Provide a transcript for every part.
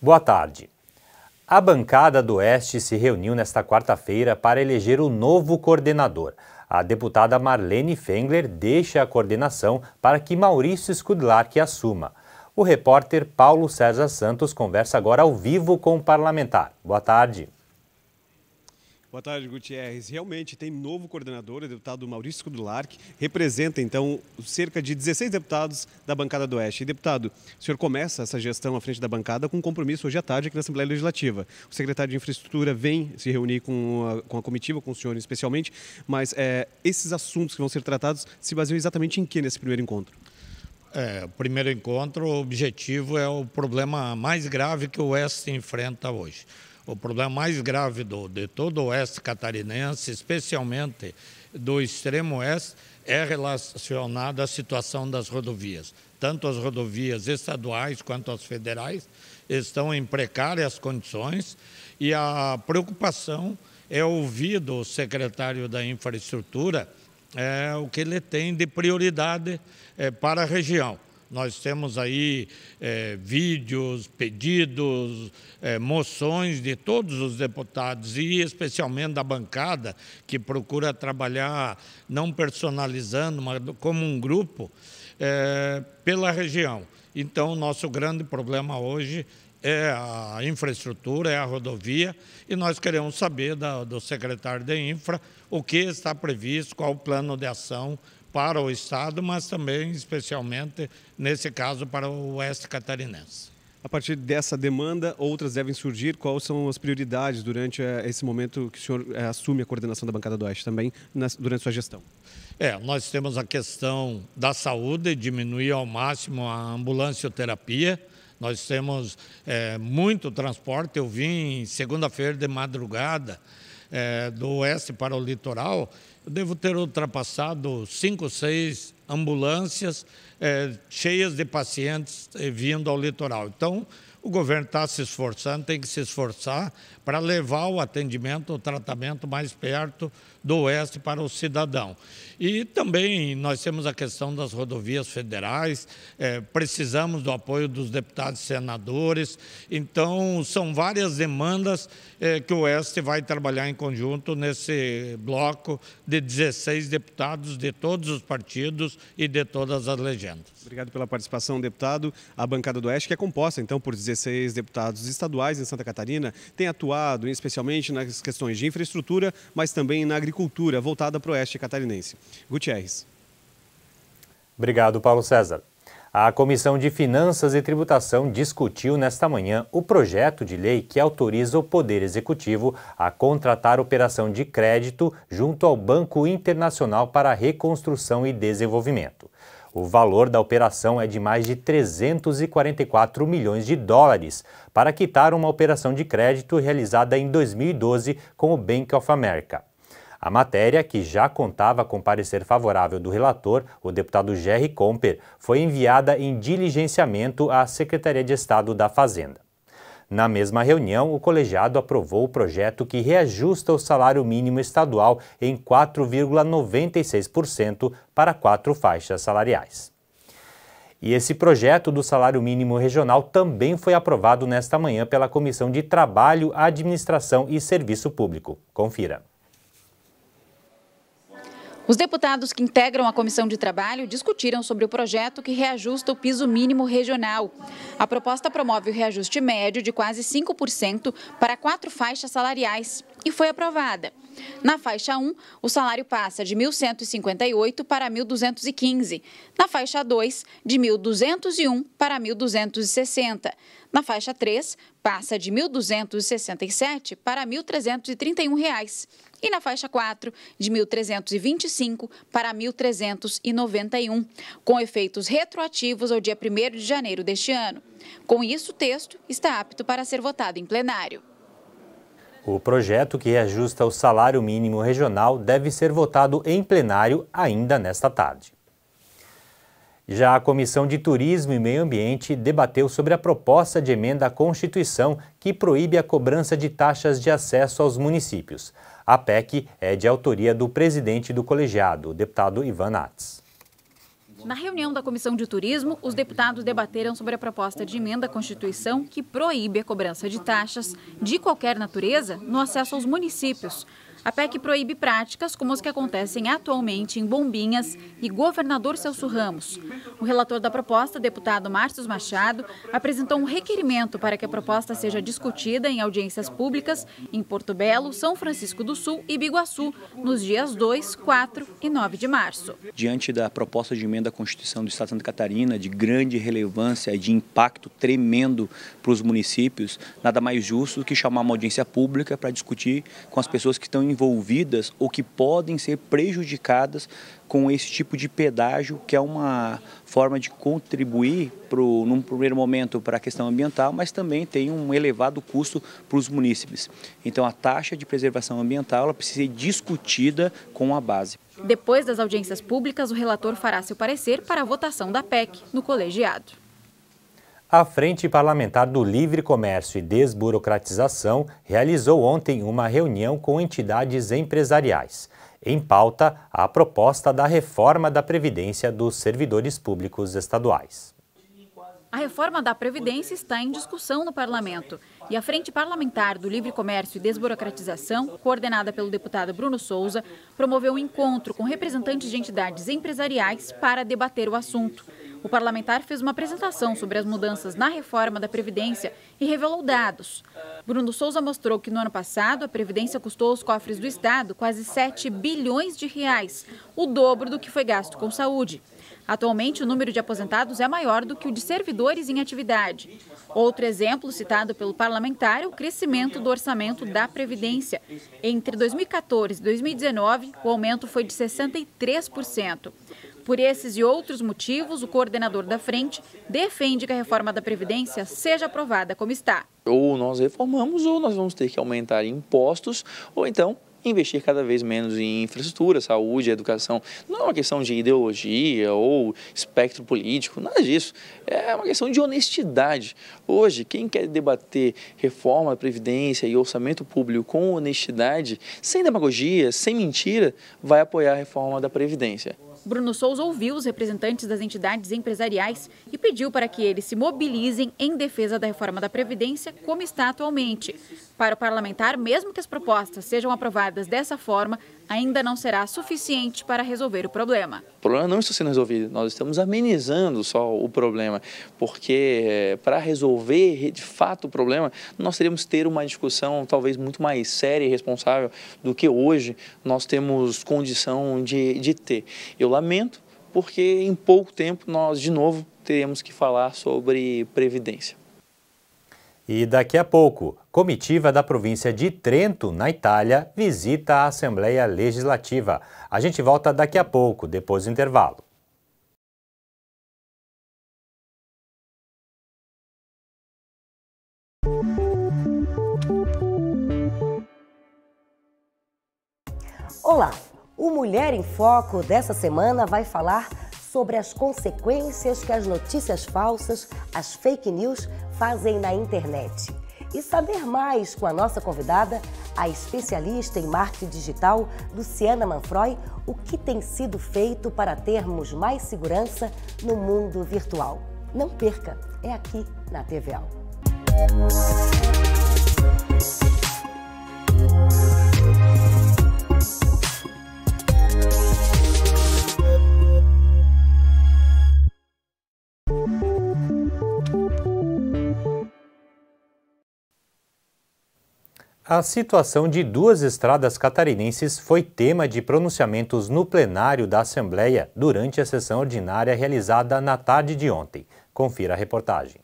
Boa tarde. A bancada do Oeste se reuniu nesta quarta-feira para eleger o novo coordenador. A deputada Marlene Fengler deixa a coordenação para que Maurício Skudlark assuma. O repórter Paulo César Santos conversa agora ao vivo com o parlamentar. Boa tarde. Boa tarde, Gutierrez. Realmente tem novo coordenador, o deputado Maurício Kudulark, representa então cerca de 16 deputados da bancada do Oeste. E, deputado, o senhor começa essa gestão à frente da bancada com um compromisso hoje à tarde aqui na Assembleia Legislativa. O secretário de Infraestrutura vem se reunir com a, com a comitiva, com o senhor especialmente, mas é, esses assuntos que vão ser tratados se baseiam exatamente em que nesse primeiro encontro? É, o primeiro encontro, o objetivo é o problema mais grave que o Oeste enfrenta hoje o problema mais grave do, de todo o oeste catarinense, especialmente do extremo oeste, é relacionado à situação das rodovias. Tanto as rodovias estaduais quanto as federais estão em precárias condições e a preocupação é ouvir do secretário da Infraestrutura é, o que ele tem de prioridade é, para a região. Nós temos aí é, vídeos, pedidos, é, moções de todos os deputados e especialmente da bancada, que procura trabalhar não personalizando, mas como um grupo, é, pela região. Então, nosso grande problema hoje é a infraestrutura, é a rodovia, e nós queremos saber da, do secretário de Infra o que está previsto, qual o plano de ação para o Estado, mas também, especialmente, nesse caso, para o oeste catarinense. A partir dessa demanda, outras devem surgir. Quais são as prioridades durante eh, esse momento que o senhor eh, assume a coordenação da bancada do Oeste também, durante sua gestão? É, nós temos a questão da saúde, diminuir ao máximo a ambulância terapia. Nós temos é, muito transporte. Eu vim segunda-feira de madrugada é, do oeste para o litoral eu devo ter ultrapassado cinco, seis ambulâncias é, cheias de pacientes é, vindo ao litoral. Então, o governo está se esforçando, tem que se esforçar para levar o atendimento, o tratamento mais perto do oeste para o cidadão. E também nós temos a questão das rodovias federais, é, precisamos do apoio dos deputados e senadores. Então, são várias demandas é, que o oeste vai trabalhar em conjunto nesse bloco de 16 deputados de todos os partidos e de todas as legendas. Obrigado pela participação, deputado. A bancada do Oeste, que é composta então por 16 deputados estaduais em Santa Catarina, tem atuado especialmente nas questões de infraestrutura, mas também na agricultura voltada para o Oeste catarinense. Gutierrez. Obrigado, Paulo César. A Comissão de Finanças e Tributação discutiu nesta manhã o projeto de lei que autoriza o Poder Executivo a contratar operação de crédito junto ao Banco Internacional para Reconstrução e Desenvolvimento. O valor da operação é de mais de 344 milhões de dólares para quitar uma operação de crédito realizada em 2012 com o Bank of America. A matéria, que já contava com parecer favorável do relator, o deputado Jerry Comper, foi enviada em diligenciamento à Secretaria de Estado da Fazenda. Na mesma reunião, o colegiado aprovou o projeto que reajusta o salário mínimo estadual em 4,96% para quatro faixas salariais. E esse projeto do salário mínimo regional também foi aprovado nesta manhã pela Comissão de Trabalho, Administração e Serviço Público. Confira. Os deputados que integram a comissão de trabalho discutiram sobre o projeto que reajusta o piso mínimo regional. A proposta promove o reajuste médio de quase 5% para quatro faixas salariais e foi aprovada. Na faixa 1, o salário passa de 1.158 para 1.215. Na faixa 2, de 1.201 para 1.260. Na faixa 3, passa de R$ 1.267 para R$ 1.331. Reais. E na faixa 4, de R$ 1.325 para R$ 1.391, com efeitos retroativos ao dia 1 de janeiro deste ano. Com isso, o texto está apto para ser votado em plenário. O projeto que ajusta o salário mínimo regional deve ser votado em plenário ainda nesta tarde. Já a Comissão de Turismo e Meio Ambiente debateu sobre a proposta de emenda à Constituição que proíbe a cobrança de taxas de acesso aos municípios. A PEC é de autoria do presidente do colegiado, o deputado Ivan Nats. Na reunião da Comissão de Turismo, os deputados debateram sobre a proposta de emenda à Constituição que proíbe a cobrança de taxas de qualquer natureza no acesso aos municípios. A PEC proíbe práticas como as que acontecem atualmente em Bombinhas e governador Celso Ramos. O relator da proposta, deputado Márcio Machado, apresentou um requerimento para que a proposta seja discutida em audiências públicas em Porto Belo, São Francisco do Sul e Biguaçu, nos dias 2, 4 e 9 de março. Diante da proposta de emenda à Constituição do Estado de Santa Catarina, de grande relevância, de impacto tremendo para os municípios, nada mais justo do que chamar uma audiência pública para discutir com as pessoas que estão em envolvidas ou que podem ser prejudicadas com esse tipo de pedágio, que é uma forma de contribuir, pro, num primeiro momento, para a questão ambiental, mas também tem um elevado custo para os munícipes. Então, a taxa de preservação ambiental ela precisa ser discutida com a base. Depois das audiências públicas, o relator fará seu parecer para a votação da PEC no colegiado. A Frente Parlamentar do Livre Comércio e Desburocratização realizou ontem uma reunião com entidades empresariais. Em pauta, a proposta da reforma da Previdência dos servidores públicos estaduais. A reforma da Previdência está em discussão no Parlamento e a Frente Parlamentar do Livre Comércio e Desburocratização, coordenada pelo deputado Bruno Souza, promoveu um encontro com representantes de entidades empresariais para debater o assunto. O parlamentar fez uma apresentação sobre as mudanças na reforma da Previdência e revelou dados. Bruno Souza mostrou que no ano passado a Previdência custou os cofres do Estado quase 7 bilhões de reais, o dobro do que foi gasto com saúde. Atualmente, o número de aposentados é maior do que o de servidores em atividade. Outro exemplo citado pelo parlamentar é o crescimento do orçamento da Previdência. Entre 2014 e 2019, o aumento foi de 63%. Por esses e outros motivos, o coordenador da frente defende que a reforma da Previdência seja aprovada como está. Ou nós reformamos, ou nós vamos ter que aumentar impostos, ou então investir cada vez menos em infraestrutura, saúde, educação. Não é uma questão de ideologia ou espectro político, nada disso. É uma questão de honestidade. Hoje, quem quer debater reforma da Previdência e orçamento público com honestidade, sem demagogia, sem mentira, vai apoiar a reforma da Previdência. Bruno Souza ouviu os representantes das entidades empresariais e pediu para que eles se mobilizem em defesa da reforma da Previdência, como está atualmente. Para o parlamentar, mesmo que as propostas sejam aprovadas dessa forma, ainda não será suficiente para resolver o problema. O problema não está sendo resolvido, nós estamos amenizando só o problema, porque eh, para resolver de fato o problema, nós teríamos que ter uma discussão talvez muito mais séria e responsável do que hoje nós temos condição de, de ter. Eu lamento, porque em pouco tempo nós, de novo, teremos que falar sobre previdência. E daqui a pouco, comitiva da província de Trento, na Itália, visita a Assembleia Legislativa. A gente volta daqui a pouco, depois do intervalo. Olá! O Mulher em Foco dessa semana vai falar sobre as consequências que as notícias falsas, as fake news, fazem na internet. E saber mais com a nossa convidada, a especialista em marketing digital, Luciana Manfroy, o que tem sido feito para termos mais segurança no mundo virtual. Não perca, é aqui na TVAL. A situação de duas estradas catarinenses foi tema de pronunciamentos no plenário da Assembleia durante a sessão ordinária realizada na tarde de ontem. Confira a reportagem.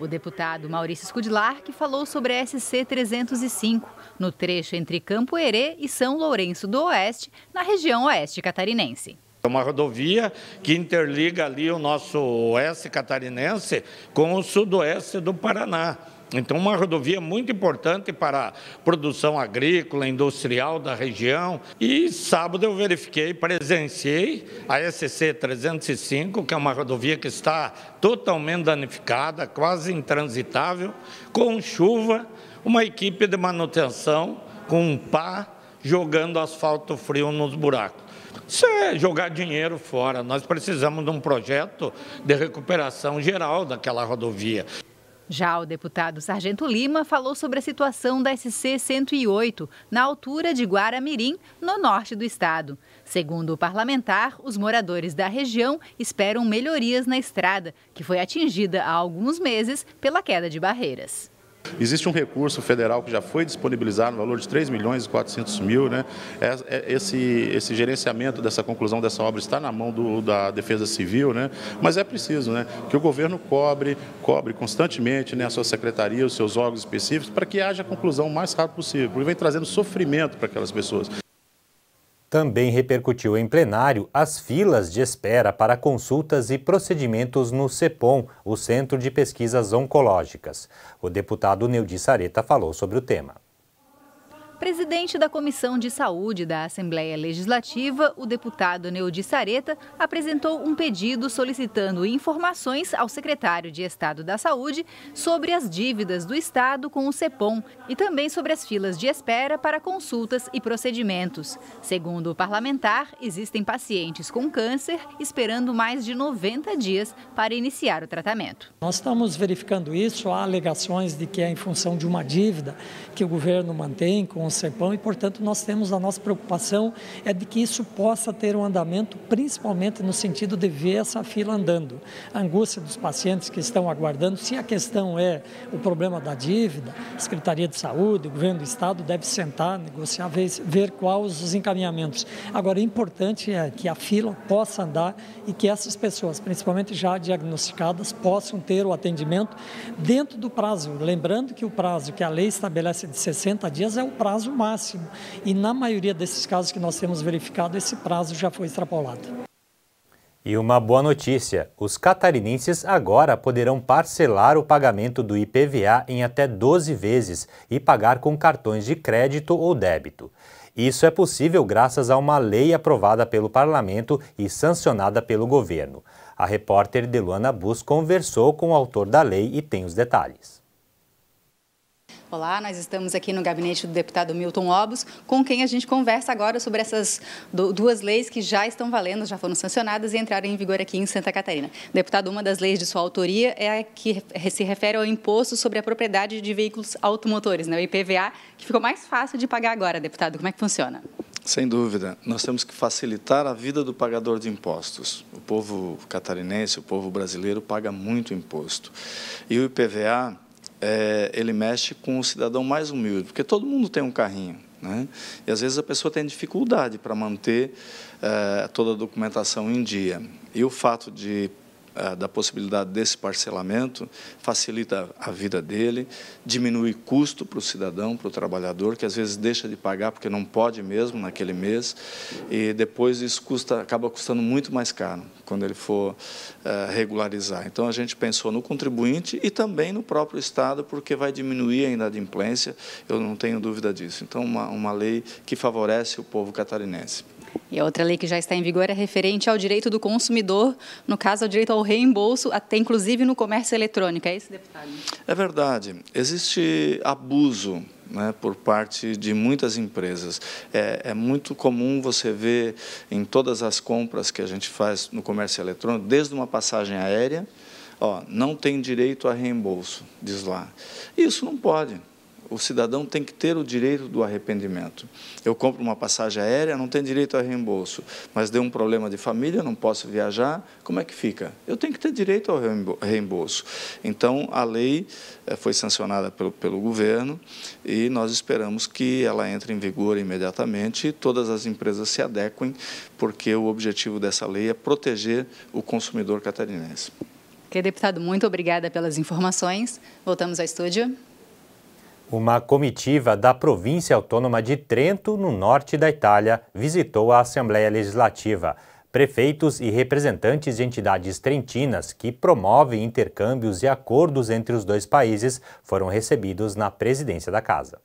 O deputado Maurício Scudilar que falou sobre a SC 305, no trecho entre Campo Herê e São Lourenço do Oeste, na região oeste catarinense. É uma rodovia que interliga ali o nosso oeste catarinense com o sudoeste do Paraná. Então, uma rodovia muito importante para a produção agrícola, industrial da região. E sábado eu verifiquei, presenciei a SC 305, que é uma rodovia que está totalmente danificada, quase intransitável, com chuva, uma equipe de manutenção com um pá jogando asfalto frio nos buracos. Isso é jogar dinheiro fora. Nós precisamos de um projeto de recuperação geral daquela rodovia. Já o deputado Sargento Lima falou sobre a situação da SC 108, na altura de Guaramirim, no norte do estado. Segundo o parlamentar, os moradores da região esperam melhorias na estrada, que foi atingida há alguns meses pela queda de barreiras. Existe um recurso federal que já foi disponibilizado no valor de 3 milhões e 400 mil. Né? É, é, esse, esse gerenciamento dessa conclusão dessa obra está na mão do, da Defesa Civil, né? mas é preciso né, que o governo cobre, cobre constantemente né, a sua secretaria, os seus órgãos específicos, para que haja a conclusão o mais rápido possível, porque vem trazendo sofrimento para aquelas pessoas. Também repercutiu em plenário as filas de espera para consultas e procedimentos no CEPOM, o Centro de Pesquisas Oncológicas. O deputado Neudi Sareta falou sobre o tema. Presidente da Comissão de Saúde da Assembleia Legislativa, o deputado Neudi Sareta apresentou um pedido solicitando informações ao secretário de Estado da Saúde sobre as dívidas do Estado com o CEPOM e também sobre as filas de espera para consultas e procedimentos. Segundo o parlamentar, existem pacientes com câncer esperando mais de 90 dias para iniciar o tratamento. Nós estamos verificando isso, há alegações de que é em função de uma dívida que o governo mantém com o serpão e, portanto, nós temos a nossa preocupação é de que isso possa ter um andamento, principalmente no sentido de ver essa fila andando. A angústia dos pacientes que estão aguardando, se a questão é o problema da dívida, a Secretaria de Saúde, o governo do Estado deve sentar, negociar, ver, ver quais os encaminhamentos. Agora, o é importante é que a fila possa andar e que essas pessoas, principalmente já diagnosticadas, possam ter o atendimento dentro do prazo. Lembrando que o prazo que a lei estabelece de 60 dias é o prazo prazo máximo. E na maioria desses casos que nós temos verificado, esse prazo já foi extrapolado. E uma boa notícia: os catarinenses agora poderão parcelar o pagamento do IPVA em até 12 vezes e pagar com cartões de crédito ou débito. Isso é possível graças a uma lei aprovada pelo parlamento e sancionada pelo governo. A repórter Deluana Bus conversou com o autor da lei e tem os detalhes. Olá, nós estamos aqui no gabinete do deputado Milton Obos, com quem a gente conversa agora sobre essas duas leis que já estão valendo, já foram sancionadas e entraram em vigor aqui em Santa Catarina. Deputado, uma das leis de sua autoria é a que se refere ao imposto sobre a propriedade de veículos automotores, né, o IPVA, que ficou mais fácil de pagar agora, deputado. Como é que funciona? Sem dúvida, nós temos que facilitar a vida do pagador de impostos. O povo catarinense, o povo brasileiro paga muito imposto. E o IPVA é, ele mexe com o cidadão mais humilde, porque todo mundo tem um carrinho. Né? E às vezes a pessoa tem dificuldade para manter é, toda a documentação em dia. E o fato de ah, da possibilidade desse parcelamento, facilita a vida dele, diminui custo para o cidadão, para o trabalhador, que às vezes deixa de pagar porque não pode mesmo naquele mês, e depois isso custa, acaba custando muito mais caro quando ele for ah, regularizar. Então a gente pensou no contribuinte e também no próprio Estado, porque vai diminuir a inadimplência, eu não tenho dúvida disso. Então, uma, uma lei que favorece o povo catarinense. E a outra lei que já está em vigor é referente ao direito do consumidor, no caso, ao direito ao reembolso, até inclusive no comércio eletrônico. É isso, deputado? É verdade. Existe abuso né, por parte de muitas empresas. É, é, muito comum você ver em todas as compras que a gente faz no comércio eletrônico, desde uma passagem aérea, ó, não tem direito a reembolso, diz lá. Isso não pode o cidadão tem que ter o direito do arrependimento. Eu compro uma passagem aérea, não tenho direito a reembolso, mas deu um problema de família, não posso viajar, como é que fica? Eu tenho que ter direito ao reembolso. Então, a lei eh, foi sancionada pelo, pelo governo e nós esperamos que ela entre em vigor imediatamente e todas as empresas se adequem, porque o objetivo dessa lei é proteger o consumidor catarinense. Ok, deputado, muito obrigada pelas informações. Voltamos ao estúdio. Uma comitiva da província autônoma de Trento, no norte da Itália, visitou a Assembleia Legislativa. Prefeitos e representantes de entidades trentinas que promovem intercâmbios e acordos entre os dois países foram recebidos na presidência da casa.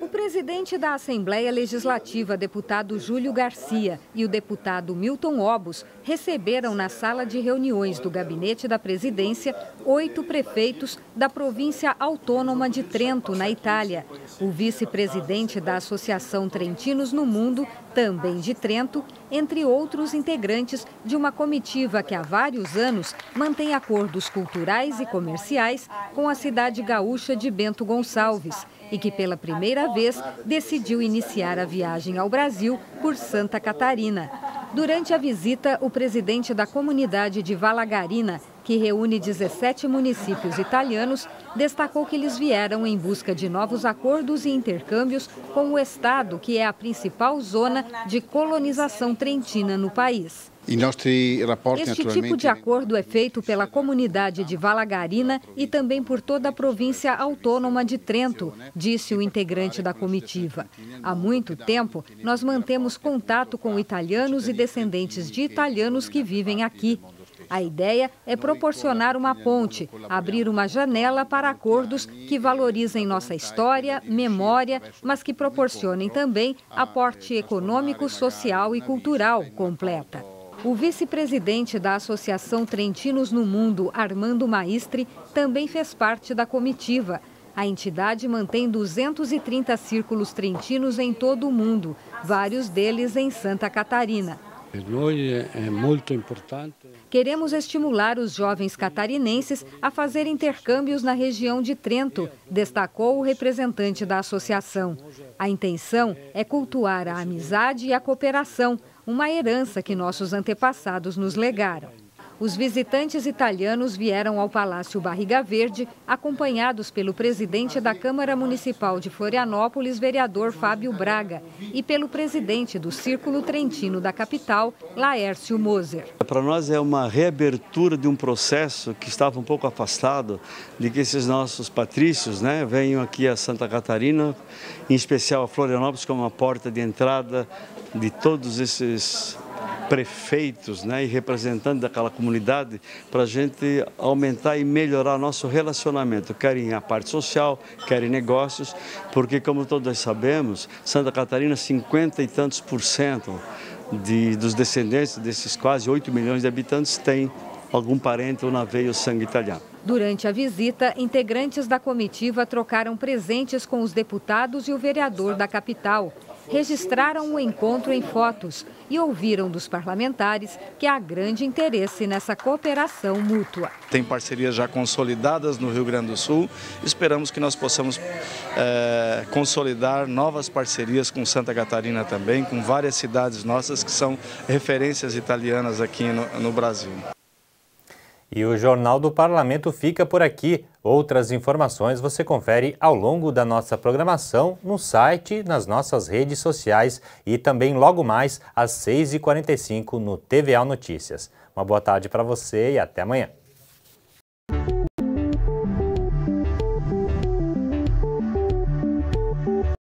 O presidente da Assembleia Legislativa, deputado Júlio Garcia, e o deputado Milton Obos receberam na sala de reuniões do gabinete da presidência oito prefeitos da província autônoma de Trento, na Itália. O vice-presidente da Associação Trentinos no Mundo, também de Trento, entre outros integrantes de uma comitiva que há vários anos mantém acordos culturais e comerciais com a cidade gaúcha de Bento Gonçalves e que pela primeira vez decidiu iniciar a viagem ao Brasil por Santa Catarina. Durante a visita, o presidente da comunidade de Valagarina que reúne 17 municípios italianos, destacou que eles vieram em busca de novos acordos e intercâmbios com o Estado, que é a principal zona de colonização trentina no país. Este tipo de acordo é feito pela comunidade de Valagarina e também por toda a província autônoma de Trento, disse o integrante da comitiva. Há muito tempo, nós mantemos contato com italianos e descendentes de italianos que vivem aqui. A ideia é proporcionar uma ponte, abrir uma janela para acordos que valorizem nossa história, memória, mas que proporcionem também aporte econômico, social e cultural, completa. O vice-presidente da Associação Trentinos no Mundo, Armando Maistre, também fez parte da comitiva. A entidade mantém 230 círculos trentinos em todo o mundo, vários deles em Santa Catarina. É muito importante queremos estimular os jovens catarinenses a fazer intercâmbios na região de Trento, destacou o representante da associação. A intenção é cultuar a amizade e a cooperação, uma herança que nossos antepassados nos legaram. Os visitantes italianos vieram ao Palácio Barriga Verde, acompanhados pelo presidente da Câmara Municipal de Florianópolis, vereador Fábio Braga, e pelo presidente do Círculo Trentino da capital, Laércio Moser. Para nós é uma reabertura de um processo que estava um pouco afastado, de que esses nossos patrícios né, venham aqui a Santa Catarina, em especial a Florianópolis, como uma porta de entrada de todos esses prefeitos né, e representantes daquela comunidade para a gente aumentar e melhorar nosso relacionamento, querem a parte social, querem negócios, porque como todos sabemos, Santa Catarina, 50 e tantos por cento de, dos descendentes desses quase 8 milhões de habitantes tem algum parente ou na veia sangue italiano. Durante a visita, integrantes da comitiva trocaram presentes com os deputados e o vereador da capital registraram o encontro em fotos e ouviram dos parlamentares que há grande interesse nessa cooperação mútua. Tem parcerias já consolidadas no Rio Grande do Sul. Esperamos que nós possamos é, consolidar novas parcerias com Santa Catarina também, com várias cidades nossas que são referências italianas aqui no, no Brasil. E o Jornal do Parlamento fica por aqui. Outras informações você confere ao longo da nossa programação no site, nas nossas redes sociais e também logo mais às 6h45 no TVA Notícias. Uma boa tarde para você e até amanhã.